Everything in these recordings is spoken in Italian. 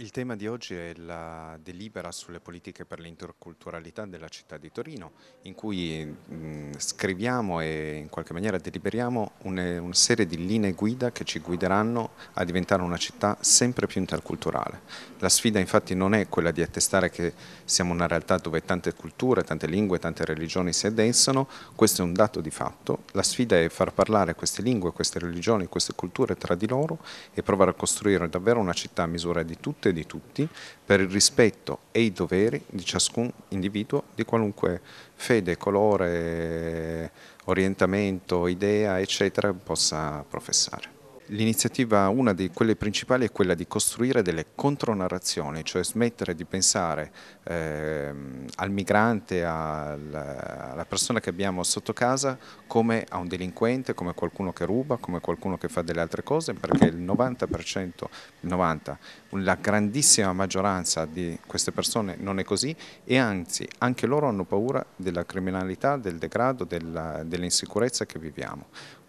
Il tema di oggi è la delibera sulle politiche per l'interculturalità della città di Torino, in cui mm, scriviamo e in qualche maniera deliberiamo una, una serie di linee guida che ci guideranno a diventare una città sempre più interculturale. La sfida infatti non è quella di attestare che siamo una realtà dove tante culture, tante lingue, tante religioni si addensano, questo è un dato di fatto, la sfida è far parlare queste lingue, queste religioni, queste culture tra di loro e provare a costruire davvero una città a misura di tutte parte di tutti per il rispetto e i doveri di ciascun individuo di qualunque fede, colore, orientamento, idea, eccetera, possa professare. L'iniziativa, una di quelle principali, è quella di costruire delle contronarrazioni, cioè smettere di pensare eh, al migrante, al, alla persona che abbiamo sotto casa, come a un delinquente, come qualcuno che ruba, come qualcuno che fa delle altre cose, perché il 90%, il 90, la grandissima maggioranza di queste persone non è così e anzi anche loro hanno paura della criminalità, del degrado, dell'insicurezza dell che viviamo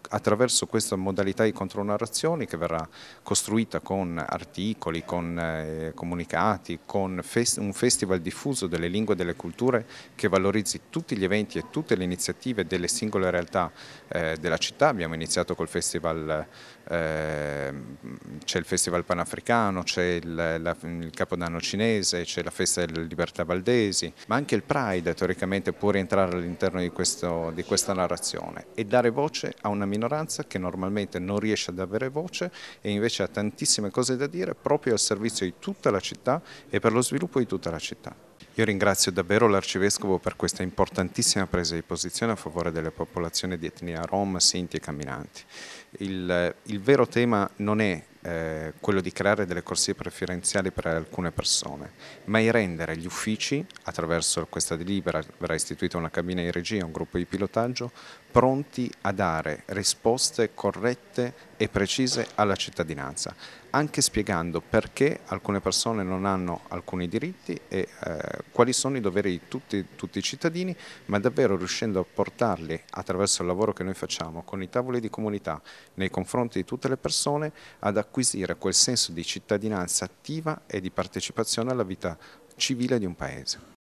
attraverso questa modalità di contronarrazione che verrà costruita con articoli, con eh, comunicati, con fest un festival diffuso delle lingue e delle culture che valorizzi tutti gli eventi e tutte le iniziative delle singole realtà eh, della città. Abbiamo iniziato col festival, eh, c'è il festival panafricano, c'è il, il Capodanno cinese, c'è la festa della libertà valdesi, ma anche il Pride teoricamente può rientrare all'interno di, di questa narrazione e dare voce a una minoranza che normalmente non riesce ad avere voce e invece ha tantissime cose da dire proprio al servizio di tutta la città e per lo sviluppo di tutta la città. Io ringrazio davvero l'Arcivescovo per questa importantissima presa di posizione a favore delle popolazioni di etnia rom, sinti e camminanti. Il, il vero tema non è eh, quello di creare delle corsie preferenziali per alcune persone, ma è rendere gli uffici, attraverso questa delibera verrà istituita una cabina di regia, un gruppo di pilotaggio, pronti a dare risposte corrette e precise alla cittadinanza, anche spiegando perché alcune persone non hanno alcuni diritti e eh, quali sono i doveri di tutti, tutti i cittadini, ma davvero riuscendo a portarli attraverso il lavoro che noi facciamo con i tavoli di comunità nei confronti di tutte le persone ad accogliere acquisire quel senso di cittadinanza attiva e di partecipazione alla vita civile di un paese.